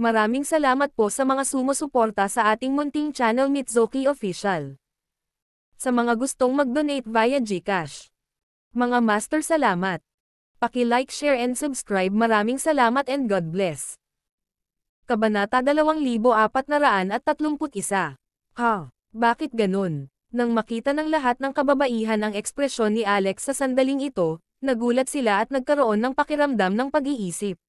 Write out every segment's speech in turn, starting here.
Maraming salamat po sa mga sumusuporta sa ating munting channel Mitsuki Official. Sa mga gustong mag-donate via GCash. Mga master salamat. Paki-like, share and subscribe. Maraming salamat and God bless. Kabanata 2431. Ha, bakit ganun? Nang makita ng lahat ng kababaihan ang ekspresyon ni Alex sa sandaling ito, nagulat sila at nagkaroon ng pakiramdam ng pag-iisip.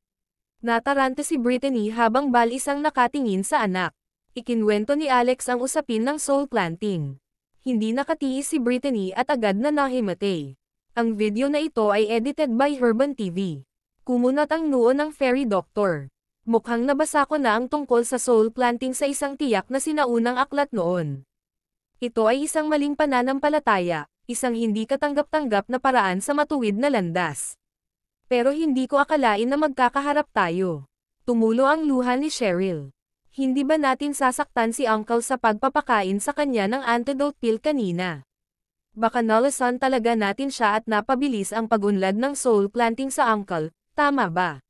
Nataranto si Brittany habang balisang nakatingin sa anak. Ikinwento ni Alex ang usapin ng soul planting. Hindi nakatiis si Brittany at agad na nahimatay. Ang video na ito ay edited by Urban TV. Kumunot ang noo ng fairy doctor. Mukhang nabasa ko na ang tungkol sa soul planting sa isang tiyak na sinaunang aklat noon. Ito ay isang maling pananampalataya, isang hindi katanggap-tanggap na paraan sa matuwid na landas. Pero hindi ko akalain na magkakaharap tayo. Tumulo ang luha ni Cheryl. Hindi ba natin sasaktan si Uncle sa pagpapakain sa kanya ng antidote pill kanina? Baka nalasan talaga natin siya at napabilis ang pagunlad ng soul planting sa Uncle, tama ba?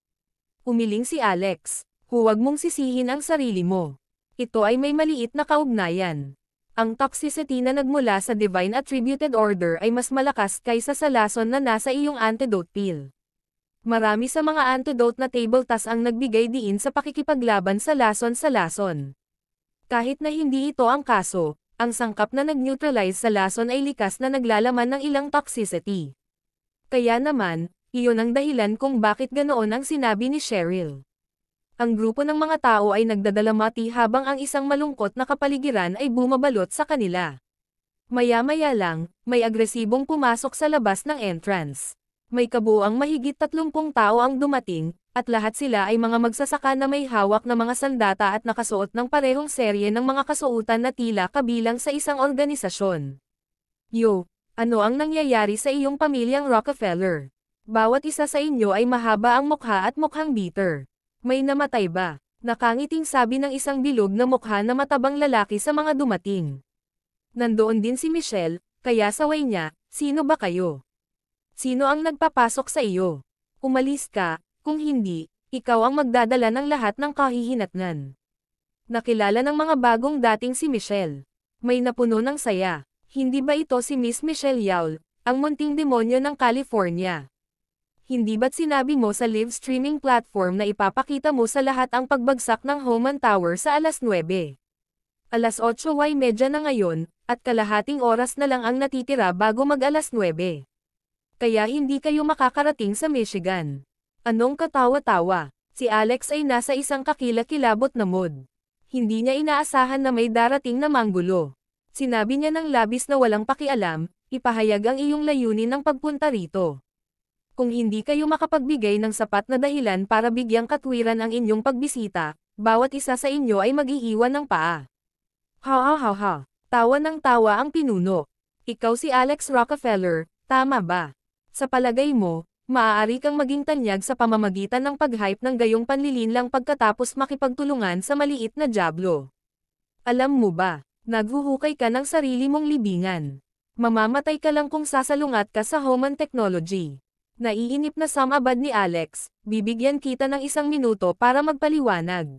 Umiling si Alex. Huwag mong sisihin ang sarili mo. Ito ay may maliit na kaugnayan. Ang toxicity na nagmula sa Divine Attributed Order ay mas malakas kaysa sa lason na nasa iyong antidote pill. Marami sa mga antidote na table tas ang nagbigay diin sa pakikipaglaban sa lason sa lason. Kahit na hindi ito ang kaso, ang sangkap na nag-neutralize sa lason ay likas na naglalaman ng ilang toxicity. Kaya naman, iyon ang dahilan kung bakit ganoon ang sinabi ni Cheryl. Ang grupo ng mga tao ay nagdadalamati habang ang isang malungkot na kapaligiran ay bumabalot sa kanila. Maya-maya lang, may agresibong pumasok sa labas ng entrance may kabuuang mahigit 30 tao ang dumating, at lahat sila ay mga magsasaka na may hawak na mga sandata at nakasuot ng parehong serye ng mga kasuotan na tila kabilang sa isang organisasyon. Yo, ano ang nangyayari sa iyong pamilyang Rockefeller? Bawat isa sa inyo ay mahaba ang mukha at mukhang bitter. May namatay ba? Nakangiting sabi ng isang bilog na mukha na matabang lalaki sa mga dumating. Nandoon din si Michelle, kaya saway niya, sino ba kayo? Sino ang nagpapasok sa iyo? Umalis ka, kung hindi, ikaw ang magdadala ng lahat ng kahihinatnan. Nakilala ng mga bagong dating si Michelle. May napuno ng saya. Hindi ba ito si Miss Michelle Yaul, ang munting demonyo ng California? Hindi ba't sinabi mo sa live streaming platform na ipapakita mo sa lahat ang pagbagsak ng Homan Tower sa alas 9? Alas 8 y medya na ngayon, at kalahating oras na lang ang natitira bago mag alas 9 kaya hindi kayo makakarating sa Michigan. Anong katawa-tawa? Si Alex ay nasa isang kakilakilabot na mood. Hindi niya inaasahan na may darating na manggulo. Sinabi niya ng labis na walang pakialam, ipahayag ang iyong layunin ng pagpunta rito. Kung hindi kayo makapagbigay ng sapat na dahilan para bigyang katwiran ang inyong pagbisita, bawat isa sa inyo ay magiiwan ng paa. Ha ha ha ha, tawa ng tawa ang pinuno. Ikaw si Alex Rockefeller, tama ba? Sa palagay mo, maaari kang maging tanyag sa pamamagitan ng pag-hype ng gayong panlilinlang pagkatapos makipagtulungan sa maliit na jablo. Alam mo ba, naghuhukay ka ng sarili mong libingan. Mamamatay ka lang kung sasalungat ka sa Homan Technology. Naiinip na samabad ni Alex, bibigyan kita ng isang minuto para magpaliwanag.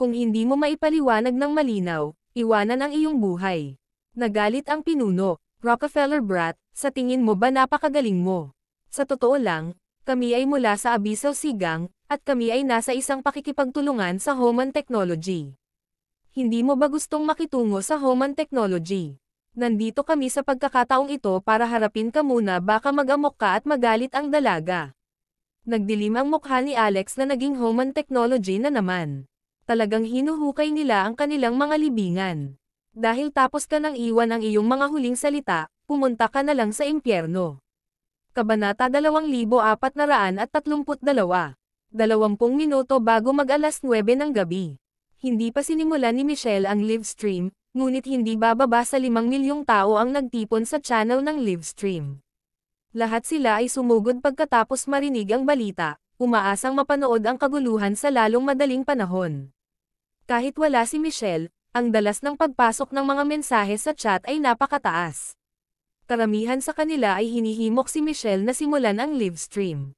Kung hindi mo maipaliwanag ng malinaw, iwanan ang iyong buhay. Nagalit ang pinuno, Rockefeller brat, sa tingin mo ba napakagaling mo? Sa totoo lang, kami ay mula sa Abiso Sigang, at kami ay nasa isang pakikipagtulungan sa Homan Technology. Hindi mo ba gustong makitungo sa Homan Technology? Nandito kami sa pagkakataong ito para harapin ka muna baka magamok ka at magalit ang dalaga. Nagdilim ang mukha ni Alex na naging Homan Technology na naman. Talagang hinuhukay nila ang kanilang mga libingan. Dahil tapos ka nang iwan ang iyong mga huling salita, pumunta ka na lang sa impyerno. Kabanata 2432 20 minuto bago mag alas 9 ng gabi. Hindi pa sinimula ni Michelle ang live stream, ngunit hindi bababa sa 5 milyong tao ang nagtipon sa channel ng live stream. Lahat sila ay sumugod pagkatapos marinig ang balita, umaasang mapanood ang kaguluhan sa lalong madaling panahon. Kahit wala si Michelle, ang dalas ng pagpasok ng mga mensahe sa chat ay napakataas. Karamihan sa kanila ay hinihimok si Michelle na simulan ang live stream.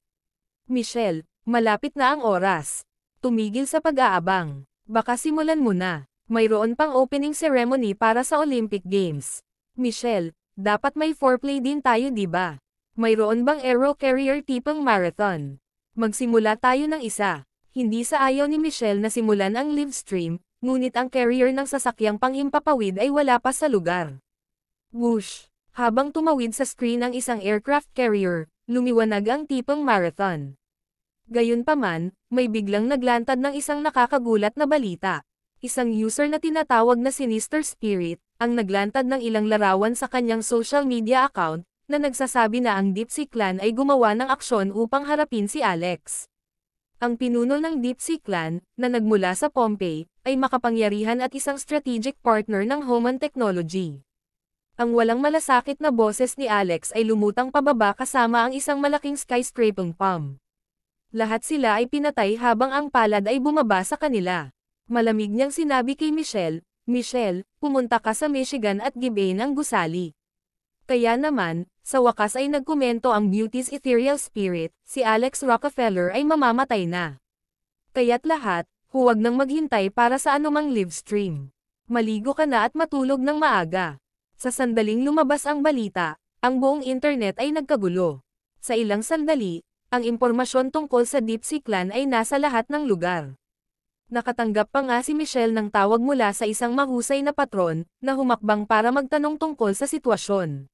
Michelle, malapit na ang oras. Tumigil sa pag-aabang. Baka simulan mo na. Mayroon pang opening ceremony para sa Olympic Games. Michelle, dapat may foreplay din tayo di ba? Mayroon bang aero carrier tipong marathon? Magsimula tayo ng isa. Hindi sa ayaw ni Michelle na simulan ang live stream, ngunit ang carrier ng sasakyang panghimpapawid ay wala pa sa lugar. Whoosh! Habang tumawid sa screen ang isang aircraft carrier, lumiwanag ang tipong marathon. Gayunpaman, may biglang naglantad ng isang nakakagulat na balita. Isang user na tinatawag na Sinister Spirit, ang naglantad ng ilang larawan sa kanyang social media account, na nagsasabi na ang Deep Sea Clan ay gumawa ng aksyon upang harapin si Alex. Ang pinuno ng Deep Sea Clan, na nagmula sa Pompeii, ay makapangyarihan at isang strategic partner ng Homan Technology. Ang walang malasakit na boses ni Alex ay lumutang pababa kasama ang isang malaking skyscraping pump. Lahat sila ay pinatay habang ang palad ay bumaba sa kanila. Malamig niyang sinabi kay Michelle, Michelle, pumunta ka sa Michigan at gibain ang gusali. Kaya naman, sa wakas ay nagkomento ang beauty's ethereal spirit, si Alex Rockefeller ay mamamatay na. Kaya't lahat, huwag nang maghintay para sa anumang live stream. Maligo ka na at matulog ng maaga. Sa sandaling lumabas ang balita, ang buong internet ay nagkagulo. Sa ilang sandali, ang impormasyon tungkol sa Deep Sea Clan ay nasa lahat ng lugar. Nakatanggap pa nga si Michelle ng tawag mula sa isang mahusay na patron na humakbang para magtanong tungkol sa sitwasyon.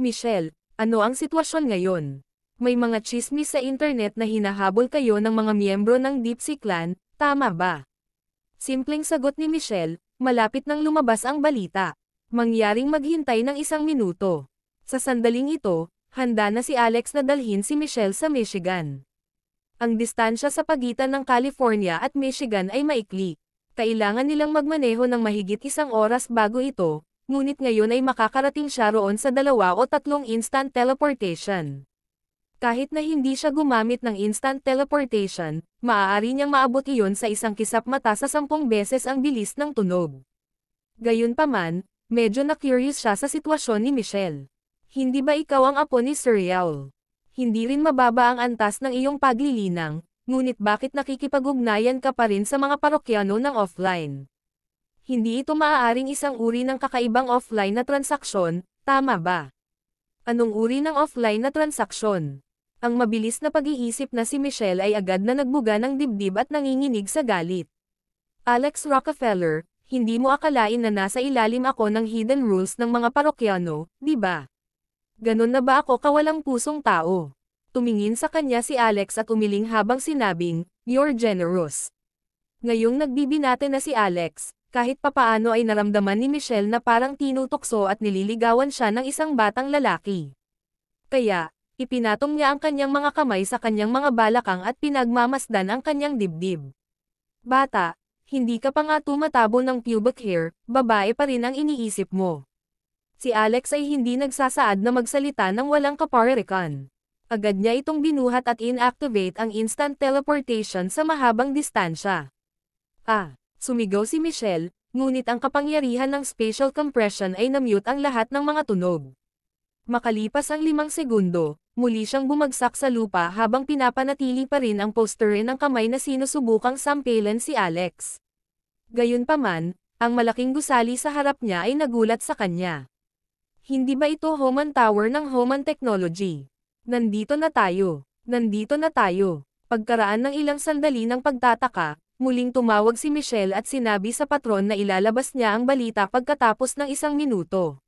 Michelle, ano ang sitwasyon ngayon? May mga chismis sa internet na hinahabol kayo ng mga miyembro ng Deep Sea Clan Tama ba? Simpleng sagot ni Michelle, malapit nang lumabas ang balita. Mangyaring maghintay ng isang minuto. Sa sandaling ito, handa na si Alex na dalhin si Michelle sa Michigan. Ang distansya sa pagitan ng California at Michigan ay maikli. Kailangan nilang magmaneho ng mahigit isang oras bago ito, ngunit ngayon ay makakarating siya roon sa dalawa o tatlong instant teleportation. Kahit na hindi siya gumamit ng instant teleportation, maaari niyang maabot iyon sa isang kisap mata sa sampung beses ang bilis ng tunog. Gayunpaman, medyo na-curious siya sa sitwasyon ni Michelle. Hindi ba ikaw ang apo ni Sir Yaul? Hindi rin mababa ang antas ng iyong paglilinang, ngunit bakit nakikipagugnayan ka pa rin sa mga parokyano ng offline? Hindi ito maaaring isang uri ng kakaibang offline na transaksyon, tama ba? Anong uri ng offline na transaksyon? Ang mabilis na pag-iisip na si Michelle ay agad na nagbuga ng dibdib at nanginginig sa galit. Alex Rockefeller, hindi mo akalain na nasa ilalim ako ng hidden rules ng mga parokyano, di ba? Ganun na ba ako kawalang pusong tao? Tumingin sa kanya si Alex at umiling habang sinabing, You're generous. Ngayong nagbibinate na si Alex, kahit papaano ay naramdaman ni Michelle na parang tinutokso at nililigawan siya ng isang batang lalaki. Kaya, Ipinatong niya ang kanyang mga kamay sa kanyang mga balakang at pinagmamasdan ang kanyang dibdib. Bata, hindi ka pa nga tumatabo ng pubic hair, babae pa rin ang iniisip mo. Si Alex ay hindi nagsasaad na magsalita ng walang kaparikan. Agad niya itong binuhat at inactivate ang instant teleportation sa mahabang distansya. Ah, sumigaw si Michelle, ngunit ang kapangyarihan ng spatial compression ay namute ang lahat ng mga tunog. Makalipas ang limang segundo, muli siyang bumagsak sa lupa habang pinapanatili pa rin ang poster ng kamay na sinusubukang sampelan si Alex. Gayunpaman, ang malaking gusali sa harap niya ay nagulat sa kanya. Hindi ba ito Homan Tower ng Homan Technology? Nandito na tayo. Nandito na tayo. Pagkaraan ng ilang sandali ng pagtataka, muling tumawag si Michelle at sinabi sa patron na ilalabas niya ang balita pagkatapos ng isang minuto.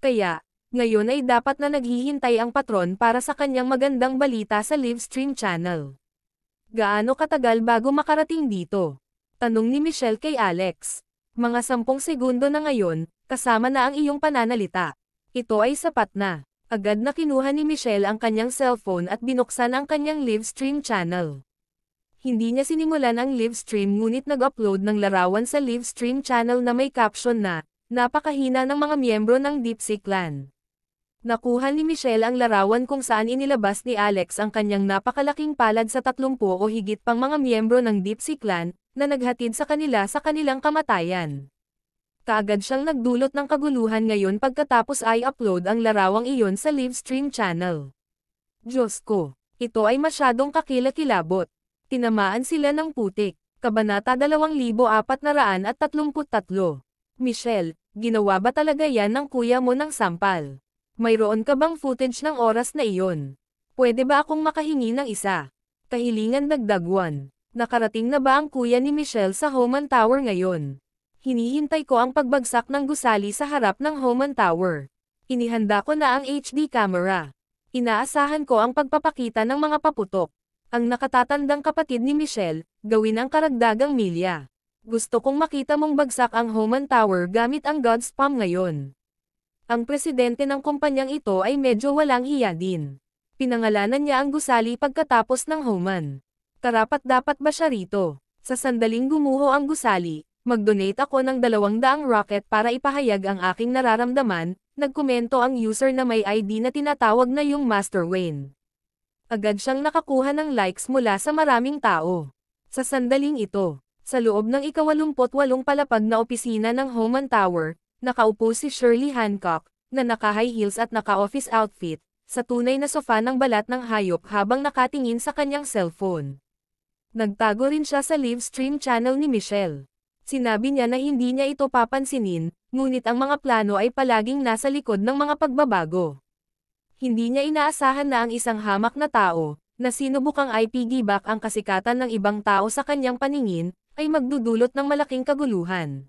Kaya, ngayon ay dapat na naghihintay ang patron para sa kanyang magandang balita sa live stream channel. Gaano katagal bago makarating dito? Tanong ni Michelle kay Alex. Mga sampung segundo na ngayon, kasama na ang iyong pananalita. Ito ay sapat na. Agad na kinuha ni Michelle ang kanyang cellphone at binuksan ang kanyang live stream channel. Hindi niya sinimulan ang live stream ngunit nag-upload ng larawan sa live stream channel na may caption na, Napakahina ng mga miyembro ng Deep Sea clan. Nakuha ni Michelle ang larawan kung saan inilabas ni Alex ang kanyang napakalaking palad sa 30 o higit pang mga miyembro ng Deep Sea Clan, na naghatid sa kanila sa kanilang kamatayan. Kaagad siyang nagdulot ng kaguluhan ngayon pagkatapos ay upload ang larawang iyon sa Livestream channel. Diyos ko, ito ay masyadong kakilakilabot. Tinamaan sila ng putik. Kabanata 2433. Michelle, ginawa ba talaga yan ng kuya mo ng sampal? Mayroon ka bang footage ng oras na iyon? Pwede ba akong makahingi ng isa? Kahilingan dagdagwan. Nakarating na ba ang kuya ni Michelle sa Homan Tower ngayon? Hinihintay ko ang pagbagsak ng gusali sa harap ng Homan Tower. Inihanda ko na ang HD camera. Inaasahan ko ang pagpapakita ng mga paputok. Ang nakatatandang kapatid ni Michelle, gawin ang karagdagang milya. Gusto kong makita mong bagsak ang Homan Tower gamit ang God's Palm ngayon. Ang presidente ng kumpanyang ito ay medyo walang hiya din. Pinangalanan niya ang gusali pagkatapos ng human. Karapat dapat ba siya rito? Sa sandaling gumuho ang gusali, mag-donate ako ng 200 rocket para ipahayag ang aking nararamdaman, nagkomento ang user na may ID na tinatawag na yung Master Wayne. Agad siyang nakakuha ng likes mula sa maraming tao. Sa sandaling ito, sa loob ng ikawalumpot walong palapag na opisina ng Homan Tower, Nakaupo si Shirley Hancock, na naka-high heels at naka-office outfit, sa tunay na sofa ng balat ng hayop habang nakatingin sa kanyang cellphone. Nagtago rin siya sa live stream channel ni Michelle. Sinabi niya na hindi niya ito papansinin, ngunit ang mga plano ay palaging nasa likod ng mga pagbabago. Hindi niya inaasahan na ang isang hamak na tao, na sinubukang IPG piggyback ang kasikatan ng ibang tao sa kanyang paningin, ay magdudulot ng malaking kaguluhan.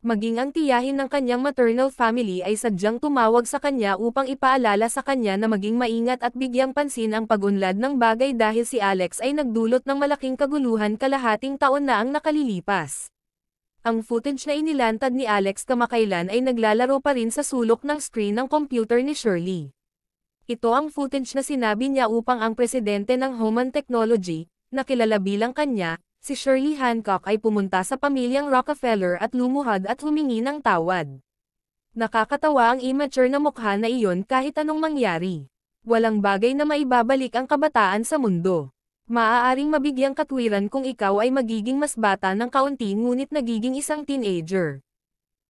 Maging ang tiyahin ng kanyang maternal family ay sadyang tumawag sa kanya upang ipaalala sa kanya na maging maingat at bigyang pansin ang pagunlad ng bagay dahil si Alex ay nagdulot ng malaking kaguluhan kalahating taon na ang nakalilipas. Ang footage na inilantad ni Alex kamakailan ay naglalaro pa rin sa sulok ng screen ng computer ni Shirley. Ito ang footage na sinabi niya upang ang presidente ng Human Technology, na kilala bilang kanya, si Shirley Hancock ay pumunta sa pamilyang Rockefeller at lumuhad at humingi ng tawad. Nakakatawa ang immature na mukha na iyon kahit anong mangyari. Walang bagay na maibabalik ang kabataan sa mundo. Maaaring mabigyang katwiran kung ikaw ay magiging mas bata ng kaunti ngunit nagiging isang teenager.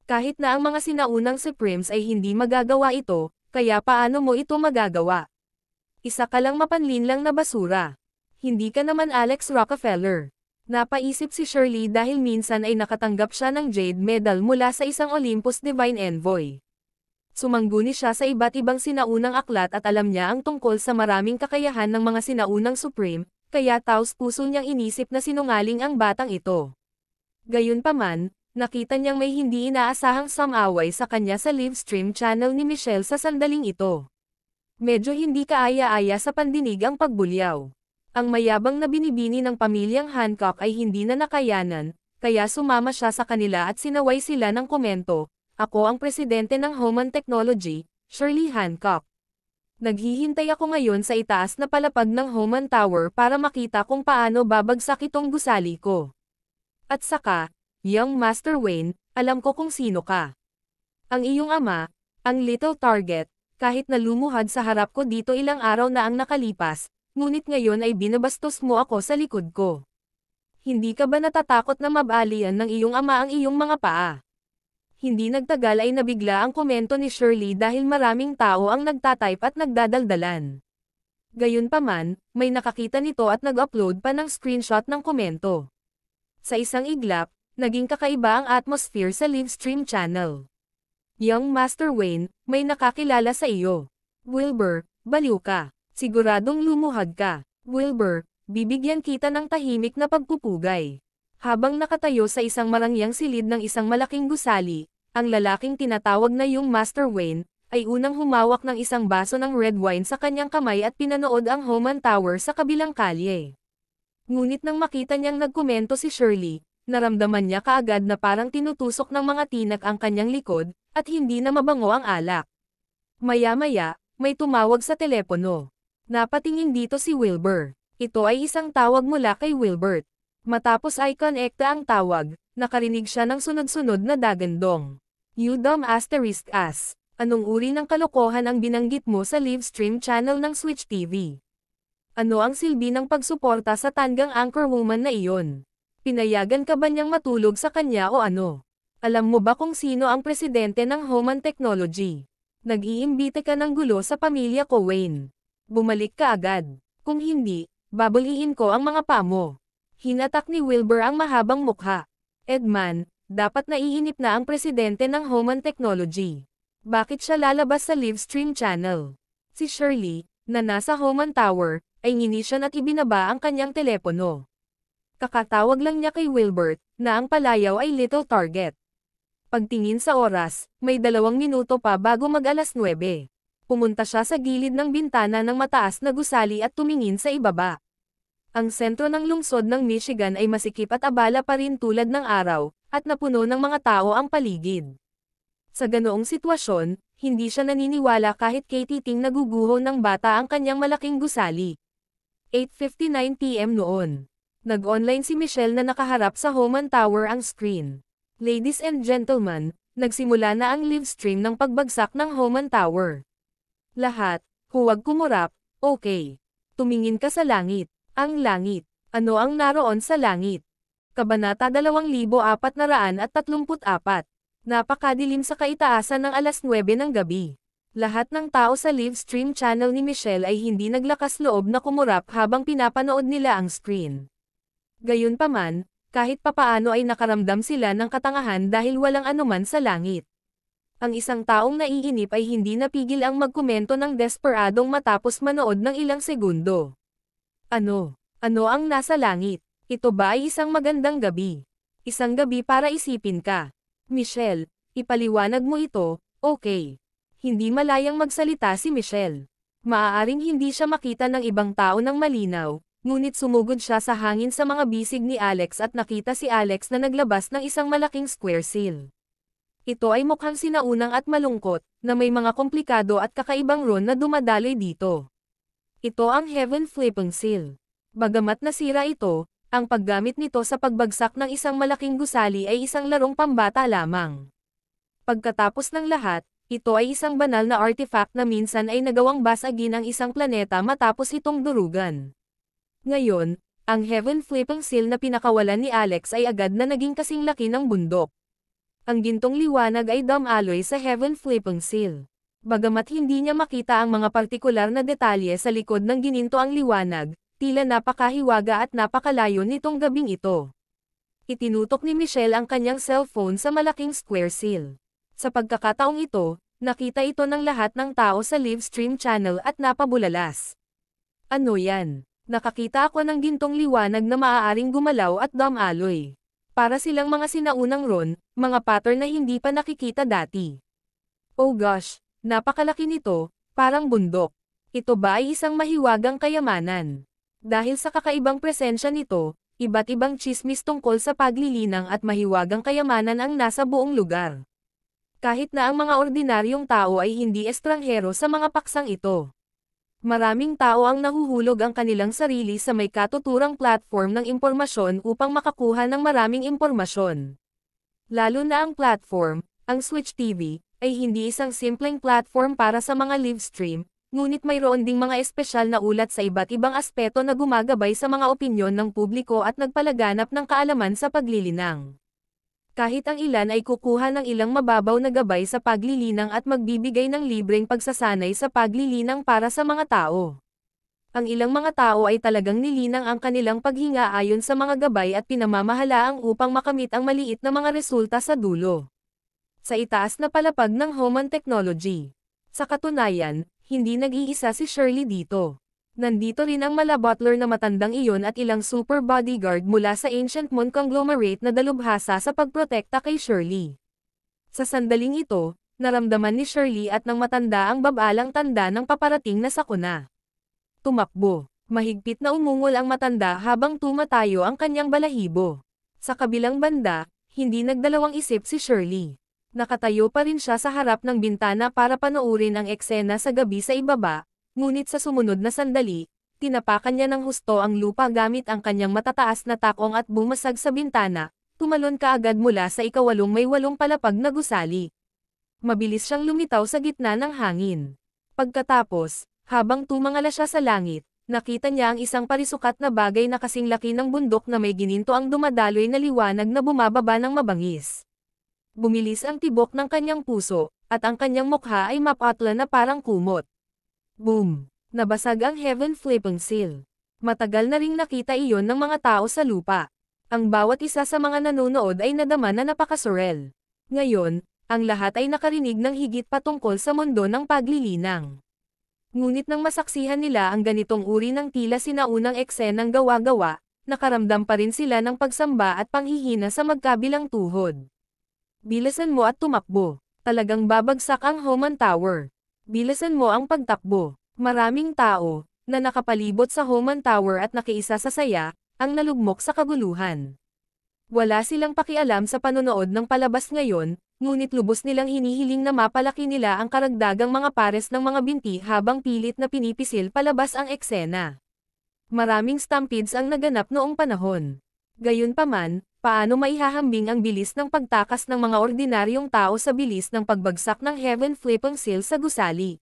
Kahit na ang mga sinaunang Supremes ay hindi magagawa ito, kaya paano mo ito magagawa? Isa ka lang mapanlin lang na basura. Hindi ka naman Alex Rockefeller. Napaisip si Shirley dahil minsan ay nakatanggap siya ng Jade Medal mula sa isang Olympus Divine Envoy. Sumangguni siya sa iba't ibang sinaunang aklat at alam niya ang tungkol sa maraming kakayahan ng mga sinaunang Supreme, kaya taos puso niyang inisip na sinungaling ang batang ito. Gayunpaman, nakita niyang may hindi inaasahang samaway sa kanya sa live stream channel ni Michelle sa sandaling ito. Medyo hindi kaaya-aya sa pandinig ang pagbulyaw. Ang mayabang na binibini ng pamilyang Hancock ay hindi na nakayanan, kaya sumama siya sa kanila at sinaway sila ng komento, Ako ang presidente ng Homan Technology, Shirley Hancock. Naghihintay ako ngayon sa itaas na palapag ng Homan Tower para makita kung paano babagsak itong gusali ko. At saka, Young Master Wayne, alam ko kung sino ka. Ang iyong ama, ang little target, kahit na lumuhad sa harap ko dito ilang araw na ang nakalipas, ngunit ngayon ay binabastos mo ako sa likod ko. Hindi ka ba natatakot na mabalian ng iyong ama ang iyong mga paa? Hindi nagtagal ay nabigla ang komento ni Shirley dahil maraming tao ang nagtatype at nagdadaldalan. Gayunpaman, may nakakita nito at nag-upload pa ng screenshot ng komento. Sa isang iglap, naging kakaiba ang atmosphere sa livestream channel. Young Master Wayne, may nakakilala sa iyo. Wilbur, baliw ka. Siguradong lumuhad ka. Wilbur, bibigyan kita ng tahimik na pagpupugay. Habang nakatayo sa isang marangyang silid ng isang malaking gusali, ang lalaking tinatawag na yung Master Wayne, ay unang humawak ng isang baso ng red wine sa kanyang kamay at pinanood ang Homan Tower sa kabilang kalye. Ngunit nang makita niyang nagkomento si Shirley, naramdaman niya kaagad na parang tinutusok ng mga tinak ang kanyang likod, at hindi na mabango ang alak. Maya-maya, may tumawag sa telepono. Napatingin dito si Wilbur. Ito ay isang tawag mula kay Wilbert. Matapos ay connecta ang tawag, nakarinig siya ng sunod-sunod na dagandong. You dumb asterisk ass. Anong uri ng kalokohan ang binanggit mo sa live stream channel ng Switch TV? Ano ang silbi ng pagsuporta sa tanggang anchorwoman na iyon? Pinayagan ka ba niyang matulog sa kanya o ano? Alam mo ba kung sino ang presidente ng Homan Technology? Nag-iimbite ka ng gulo sa pamilya ko Wayne. Bumalik ka agad. Kung hindi, babalihin ko ang mga pamo. Hinatak ni Wilbur ang mahabang mukha. Edman, dapat naiinip na ang presidente ng Homan Technology. Bakit siya lalabas sa live stream channel? Si Shirley, na nasa Homan Tower, ay nginisyan at ibinaba ang kanyang telepono. Kakatawag lang niya kay Wilbert, na ang palayaw ay little target. Pagtingin sa oras, may dalawang minuto pa bago mag alas 9 pumunta siya sa gilid ng bintana ng mataas na gusali at tumingin sa ibaba. Ang sentro ng lungsod ng Michigan ay masikip at abala pa rin tulad ng araw, at napuno ng mga tao ang paligid. Sa ganoong sitwasyon, hindi siya naniniwala kahit kay titing naguguho ng bata ang kanyang malaking gusali. 8.59pm noon. Nag-online si Michelle na nakaharap sa Homan Tower ang screen. Ladies and gentlemen, nagsimula na ang live stream ng pagbagsak ng Homan Tower. Lahat, huwag kumurap, okay. Tumingin ka sa langit, ang langit, ano ang naroon sa langit? Kabanata 2434, napakadilim sa kaitaasan ng alas 9 ng gabi. Lahat ng tao sa live stream channel ni Michelle ay hindi naglakas loob na kumurap habang pinapanood nila ang screen. Gayunpaman, kahit papaano ay nakaramdam sila ng katangahan dahil walang anuman sa langit ang isang taong naiinip ay hindi napigil ang magkomento ng desperadong matapos manood ng ilang segundo. Ano? Ano ang nasa langit? Ito ba ay isang magandang gabi? Isang gabi para isipin ka. Michelle, ipaliwanag mo ito, okay. Hindi malayang magsalita si Michelle. Maaaring hindi siya makita ng ibang tao ng malinaw, ngunit sumugod siya sa hangin sa mga bisig ni Alex at nakita si Alex na naglabas ng isang malaking square seal. Ito ay mukhang sinaunang at malungkot, na may mga komplikado at kakaibang rune na dumadaloy dito. Ito ang Heaven Flipping Seal. Bagamat nasira ito, ang paggamit nito sa pagbagsak ng isang malaking gusali ay isang larong pambata lamang. Pagkatapos ng lahat, ito ay isang banal na artifact na minsan ay nagawang basagin ang isang planeta matapos itong durugan. Ngayon, ang Heaven Flipping Seal na pinakawalan ni Alex ay agad na naging kasing laki ng bundok. Ang gintong liwanag ay dumaloy sa heaven flipping seal. Bagamat hindi niya makita ang mga partikular na detalye sa likod ng gininto ang liwanag, tila napakahiwaga at napakalayo nitong gabing ito. Itinutok ni Michelle ang kanyang cellphone sa malaking square seal. Sa pagkakataong ito, nakita ito ng lahat ng tao sa live stream channel at napabulalas. Ano yan? Nakakita ako ng gintong liwanag na maaaring gumalaw at dumaloy para silang mga sinaunang ron, mga pattern na hindi pa nakikita dati. Oh gosh, napakalaki nito, parang bundok. Ito ba ay isang mahiwagang kayamanan? Dahil sa kakaibang presensya nito, iba't ibang chismis tungkol sa paglilinang at mahiwagang kayamanan ang nasa buong lugar. Kahit na ang mga ordinaryong tao ay hindi estranghero sa mga paksang ito. Maraming tao ang nahuhulog ang kanilang sarili sa may katuturang platform ng impormasyon upang makakuha ng maraming impormasyon. Lalo na ang platform, ang Switch TV, ay hindi isang simpleng platform para sa mga live stream, ngunit mayroon ding mga espesyal na ulat sa iba't ibang aspeto na gumagabay sa mga opinyon ng publiko at nagpalaganap ng kaalaman sa paglilinang. Kahit ang ilan ay kukuha ng ilang mababaw na gabay sa paglilinang at magbibigay ng libreng pagsasanay sa paglilinang para sa mga tao. Ang ilang mga tao ay talagang nilinang ang kanilang paghinga ayon sa mga gabay at pinamamahalaang upang makamit ang maliit na mga resulta sa dulo. Sa itaas na palapag ng Homan Technology. Sa katunayan, hindi nag-iisa si Shirley dito. Nandito rin ang mala butler na matandang iyon at ilang super bodyguard mula sa Ancient Moon Conglomerate na dalubhasa sa pagprotekta kay Shirley. Sa sandaling ito, naramdaman ni Shirley at ng matanda ang babalang tanda ng paparating na sakuna. Tumakbo. Mahigpit na umungol ang matanda habang tumatayo ang kanyang balahibo. Sa kabilang banda, hindi nagdalawang isip si Shirley. Nakatayo pa rin siya sa harap ng bintana para panoorin ang eksena sa gabi sa ibaba, Ngunit sa sumunod na sandali, tinapakan niya ng husto ang lupa gamit ang kanyang matataas na takong at bumasag sa bintana, tumalon kaagad mula sa ikawalong may walong palapag na gusali. Mabilis siyang lumitaw sa gitna ng hangin. Pagkatapos, habang tumangala siya sa langit, nakita niya ang isang parisukat na bagay na kasing laki ng bundok na may gininto ang dumadaloy na liwanag na bumababa ng mabangis. Bumilis ang tibok ng kanyang puso, at ang kanyang mukha ay mapatla na parang kumot. Boom! Nabasag ang Heaven Flipping Seal. Matagal na ring nakita iyon ng mga tao sa lupa. Ang bawat isa sa mga nanonood ay nadama na napakasurel. Ngayon, ang lahat ay nakarinig ng higit patungkol sa mundo ng paglilinang. Ngunit nang masaksihan nila ang ganitong uri ng tila sinaunang eksenang gawa-gawa, nakaramdam pa rin sila ng pagsamba at panghihina sa magkabilang tuhod. Bilasan mo at tumakbo. Talagang babagsak ang Homan Tower bilisan mo ang pagtakbo. Maraming tao, na nakapalibot sa Homan Tower at nakiisa sa saya, ang nalugmok sa kaguluhan. Wala silang pakialam sa panonood ng palabas ngayon, ngunit lubos nilang hinihiling na mapalaki nila ang karagdagang mga pares ng mga binti habang pilit na pinipisil palabas ang eksena. Maraming stampedes ang naganap noong panahon. Gayunpaman, Paano maihahambing ang bilis ng pagtakas ng mga ordinaryong tao sa bilis ng pagbagsak ng heaven flipping seal sa gusali?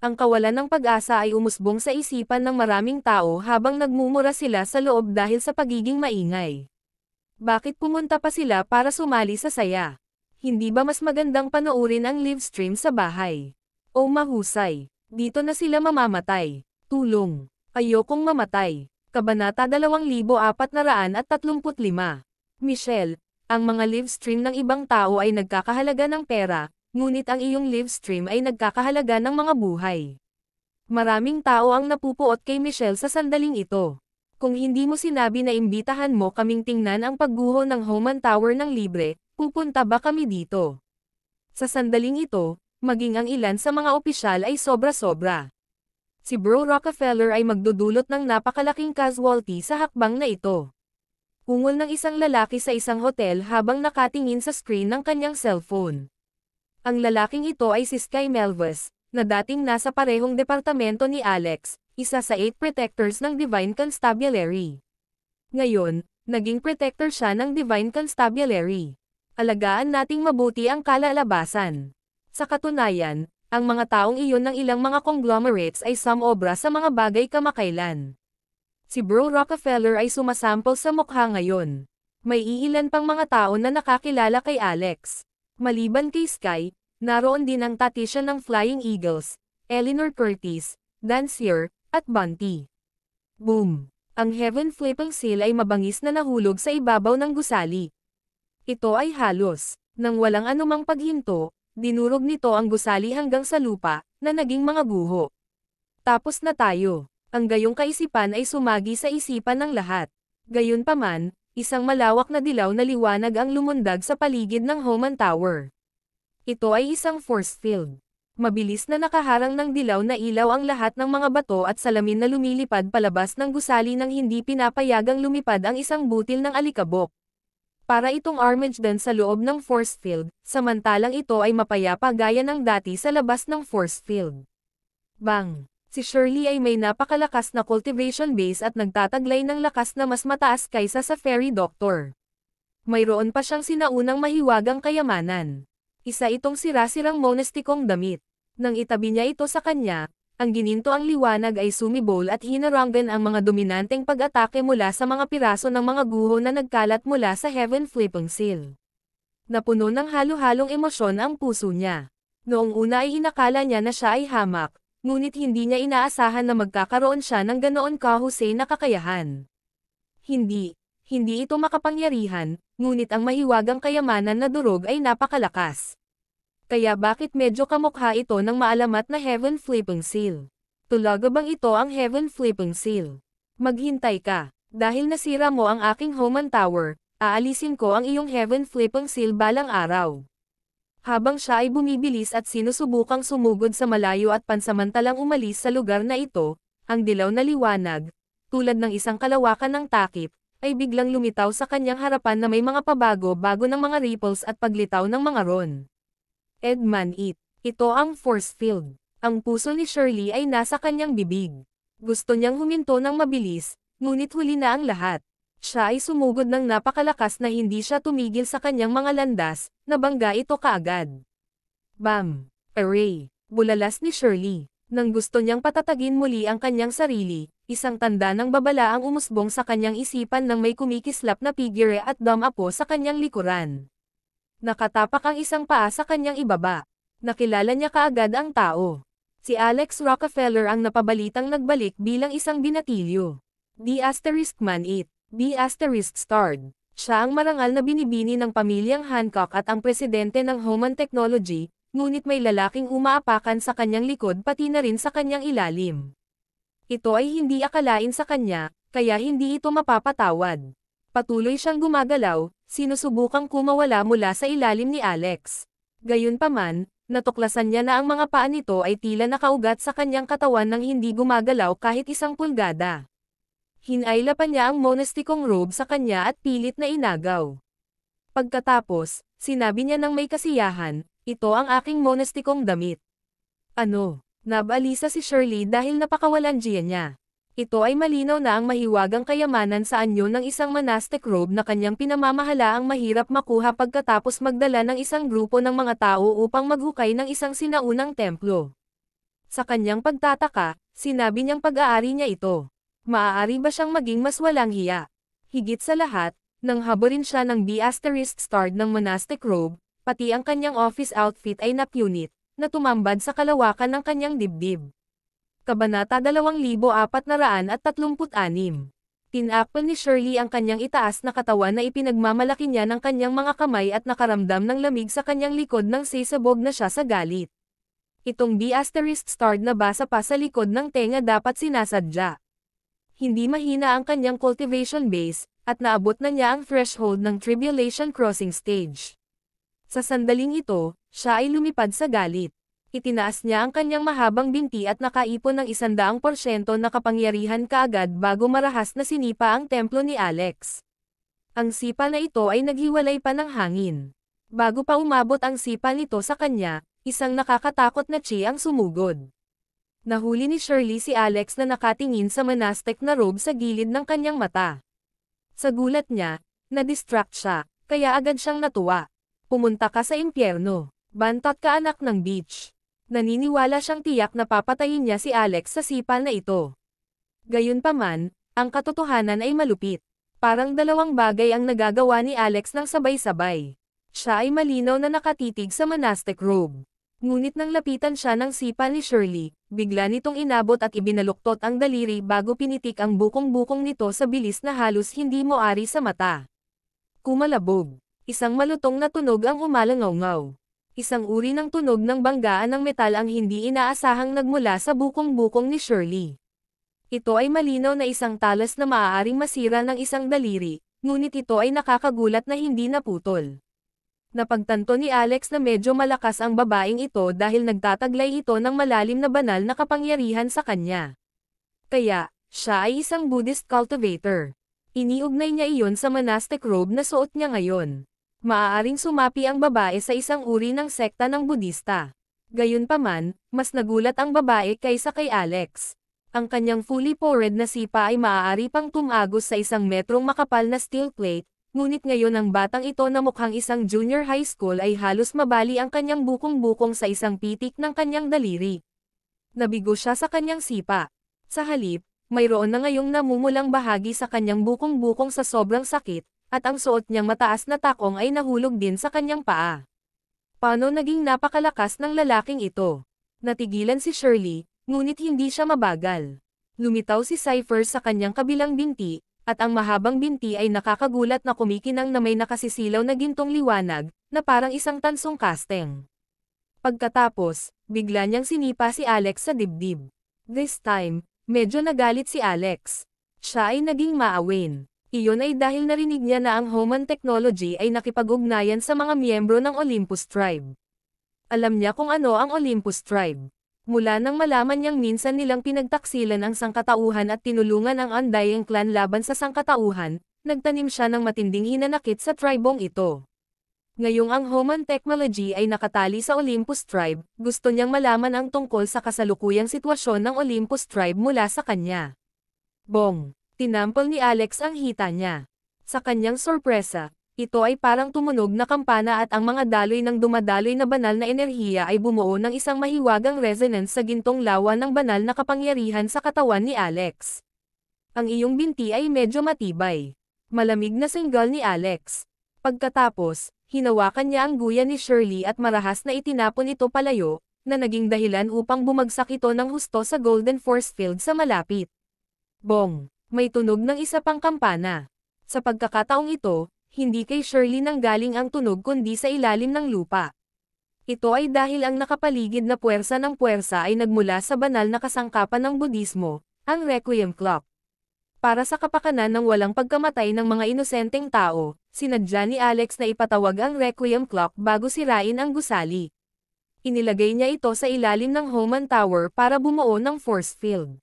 Ang kawalan ng pag-asa ay umusbong sa isipan ng maraming tao habang nagmumura sila sa loob dahil sa pagiging maingay. Bakit pumunta pa sila para sumali sa saya? Hindi ba mas magandang panoorin ang live stream sa bahay? O mahusay, dito na sila mamamatay. Tulong! Ayokong mamatay. Kabanata 2435 Michelle, ang mga live stream ng ibang tao ay nagkakahalaga ng pera, ngunit ang iyong live stream ay nagkakahalaga ng mga buhay. Maraming tao ang napupuot kay Michelle sa sandaling ito. Kung hindi mo sinabi na imbitahan mo kaming tingnan ang pagguho ng Homan Tower ng libre, pupunta ba kami dito? Sa sandaling ito, maging ang ilan sa mga opisyal ay sobra-sobra. Si Bro Rockefeller ay magdudulot ng napakalaking casualty sa hakbang na ito ungol ng isang lalaki sa isang hotel habang nakatingin sa screen ng kanyang cellphone. Ang lalaking ito ay si Sky Melves, na dating nasa parehong departamento ni Alex, isa sa eight protectors ng Divine Constabulary. Ngayon, naging protector siya ng Divine Constabulary. Alagaan nating mabuti ang kalalabasan. Sa katunayan, ang mga taong iyon ng ilang mga conglomerates ay sumobra sa mga bagay kamakailan si Bro Rockefeller ay sumasample sa mukha ngayon. May iilan pang mga tao na nakakilala kay Alex. Maliban kay Sky, naroon din ang tatisya ng Flying Eagles, Eleanor Curtis, Dan Dancier, at Bunty. Boom! Ang heaven flipping seal ay mabangis na nahulog sa ibabaw ng gusali. Ito ay halos, nang walang anumang paghinto, dinurog nito ang gusali hanggang sa lupa, na naging mga guho. Tapos na tayo. Ang gayong kaisipan ay sumagi sa isipan ng lahat. Gayunpaman, isang malawak na dilaw na liwanag ang lumundag sa paligid ng Homan Tower. Ito ay isang force field. Mabilis na nakaharang ng dilaw na ilaw ang lahat ng mga bato at salamin na lumilipad palabas ng gusali nang hindi pinapayagang lumipad ang isang butil ng alikabok. Para itong armage dun sa loob ng force field, samantalang ito ay mapayapa gaya ng dati sa labas ng force field. Bang! si Shirley ay may napakalakas na cultivation base at nagtataglay ng lakas na mas mataas kaysa sa Fairy Doctor. Mayroon pa siyang sinaunang mahiwagang kayamanan. Isa itong sirasirang monastikong damit. Nang itabi niya ito sa kanya, ang gininto ang liwanag ay sumibol at hinaranggan ang mga dominanteng pag-atake mula sa mga piraso ng mga guho na nagkalat mula sa Heaven Flipping Seal. Napuno ng halo-halong emosyon ang puso niya. Noong una ay hinakala niya na siya ay hamak, ngunit hindi niya inaasahan na magkakaroon siya ng ganoon kahusay na kakayahan. Hindi, hindi ito makapangyarihan, ngunit ang mahiwagang kayamanan na durog ay napakalakas. Kaya bakit medyo kamukha ito ng maalamat na Heaven Flipping Seal? Tulaga bang ito ang Heaven Flipping Seal? Maghintay ka, dahil nasira mo ang aking Homan Tower, aalisin ko ang iyong Heaven Flipping Seal balang araw habang siya ay bumibilis at sinusubukang sumugod sa malayo at pansamantalang umalis sa lugar na ito, ang dilaw na liwanag, tulad ng isang kalawakan ng takip, ay biglang lumitaw sa kanyang harapan na may mga pabago bago ng mga ripples at paglitaw ng mga ron. Edman It. Ito ang force field. Ang puso ni Shirley ay nasa kanyang bibig. Gusto niyang huminto ng mabilis, ngunit huli na ang lahat. Siya ay sumugod ng napakalakas na hindi siya tumigil sa kanyang mga landas, nabangga ito kaagad. Bam! Array! Bulalas ni Shirley. Nang gusto niyang patatagin muli ang kanyang sarili, isang tanda ng babala ang umusbong sa kanyang isipan ng may kumikislap na figure at damapo sa kanyang likuran. Nakatapak ang isang paa sa kanyang ibaba. Nakilala niya kaagad ang tao. Si Alex Rockefeller ang napabalitang nagbalik bilang isang binatilyo. The asterisk man it. B. Asterisk starred. Siya ang marangal na binibini ng pamilyang Hancock at ang presidente ng Homan Technology, ngunit may lalaking umaapakan sa kanyang likod pati na rin sa kanyang ilalim. Ito ay hindi akalain sa kanya, kaya hindi ito mapapatawad. Patuloy siyang gumagalaw, sinusubukang kumawala mula sa ilalim ni Alex. Gayunpaman, natuklasan niya na ang mga paa nito ay tila nakaugat sa kanyang katawan ng hindi gumagalaw kahit isang pulgada. Hinayla pa niya ang monastikong robe sa kanya at pilit na inagaw. Pagkatapos, sinabi niya ng may kasiyahan, ito ang aking monastikong damit. Ano? Nabalisa si Shirley dahil napakawalan siya niya. Ito ay malinaw na ang mahiwagang kayamanan sa anyo ng isang monastic robe na kanyang pinamamahala ang mahirap makuha pagkatapos magdala ng isang grupo ng mga tao upang maghukay ng isang sinaunang templo. Sa kanyang pagtataka, sinabi niyang pag-aari niya ito maaari ba siyang maging mas walang hiya? Higit sa lahat, nang haborin siya ng B** starred ng monastic robe, pati ang kanyang office outfit ay napunit, na tumambad sa kalawakan ng kanyang dibdib. Kabanata 2436 Tinakpan ni Shirley ang kanyang itaas na katawan na ipinagmamalaki niya ng kanyang mga kamay at nakaramdam ng lamig sa kanyang likod nang sisabog na siya sa galit. Itong B** starred na basa pa sa likod ng tenga dapat sinasadya hindi mahina ang kanyang cultivation base, at naabot na niya ang threshold ng tribulation crossing stage. Sa sandaling ito, siya ay lumipad sa galit. Itinaas niya ang kanyang mahabang binti at nakaipon ng isandaang porsyento na kapangyarihan kaagad bago marahas na sinipa ang templo ni Alex. Ang sipa na ito ay naghiwalay pa ng hangin. Bago pa umabot ang sipa nito sa kanya, isang nakakatakot na chi ang sumugod. Nahuli ni Shirley si Alex na nakatingin sa monastic na robe sa gilid ng kanyang mata. Sa gulat niya, na-distract siya, kaya agad siyang natuwa. Pumunta ka sa impyerno. Bantot ka anak ng beach. Naniniwala siyang tiyak na papatayin niya si Alex sa sipal na ito. Gayunpaman, ang katotohanan ay malupit. Parang dalawang bagay ang nagagawa ni Alex ng sabay-sabay. Siya ay malinaw na nakatitig sa monastic robe. Ngunit nang lapitan siya ng sipa ni Shirley, bigla nitong inabot at ibinaluktot ang daliri bago pinitik ang bukong-bukong nito sa bilis na halos hindi mo ari sa mata. Kumalabog. Isang malutong na tunog ang umalangaw-ngaw. Isang uri ng tunog ng banggaan ng metal ang hindi inaasahang nagmula sa bukong-bukong ni Shirley. Ito ay malinaw na isang talas na maaaring masira ng isang daliri, ngunit ito ay nakakagulat na hindi naputol. Napagtanto ni Alex na medyo malakas ang babaeng ito dahil nagtataglay ito ng malalim na banal na kapangyarihan sa kanya. Kaya, siya ay isang Buddhist cultivator. Iniugnay niya iyon sa monastic robe na suot niya ngayon. Maaaring sumapi ang babae sa isang uri ng sekta ng Budista. Gayunpaman, mas nagulat ang babae kaysa kay Alex. Ang kanyang fully poured na sipa ay maaari pang tumagos sa isang metrong makapal na steel plate, Ngunit ngayon ang batang ito na mukhang isang junior high school ay halos mabali ang kanyang bukong-bukong sa isang pitik ng kanyang daliri. Nabigo siya sa kanyang sipa. Sa halip, mayroon na ngayong namumulang bahagi sa kanyang bukong-bukong sa sobrang sakit, at ang suot niyang mataas na takong ay nahulog din sa kanyang paa. Paano naging napakalakas ng lalaking ito? Natigilan si Shirley, ngunit hindi siya mabagal. Lumitaw si Cypher sa kanyang kabilang binti, at ang mahabang binti ay nakakagulat na kumikinang na may nakasisilaw na gintong liwanag, na parang isang tansong kasteng. Pagkatapos, bigla niyang sinipa si Alex sa dibdib. This time, medyo nagalit si Alex. Siya ay naging maawin. Iyon ay dahil narinig niya na ang Homan Technology ay nakipag-ugnayan sa mga miyembro ng Olympus Tribe. Alam niya kung ano ang Olympus Tribe. Mula nang malaman niyang minsan nilang pinagtaksilan ang sangkatauhan at tinulungan ang Undying Clan laban sa sangkatauhan, nagtanim siya ng matinding hinanakit sa tribong ito. Ngayong ang Homan Technology ay nakatali sa Olympus Tribe, gusto niyang malaman ang tungkol sa kasalukuyang sitwasyon ng Olympus Tribe mula sa kanya. Bong! Tinampol ni Alex ang hita niya. Sa kanyang sorpresa, ito ay parang tumunog na kampana at ang mga daloy ng dumadaloy na banal na enerhiya ay bumuo ng isang mahiwagang resonance sa gintong lawa ng banal na kapangyarihan sa katawan ni Alex. Ang iyong binti ay medyo matibay. Malamig na single ni Alex. Pagkatapos, hinawakan niya ang guya ni Shirley at marahas na itinapon ito palayo, na naging dahilan upang bumagsak ito ng husto sa Golden Force Field sa malapit. Bong! May tunog ng isa pang kampana. Sa pagkakataong ito, hindi kay Shirley nang galing ang tunog kundi sa ilalim ng lupa. Ito ay dahil ang nakapaligid na puwersa ng puwersa ay nagmula sa banal na kasangkapan ng Budismo, ang Requiem Clock. Para sa kapakanan ng walang pagkamatay ng mga inosenteng tao, sinadya ni Alex na ipatawag ang Requiem Clock bago sirain ang gusali. Inilagay niya ito sa ilalim ng Homan Tower para bumuo ng force field.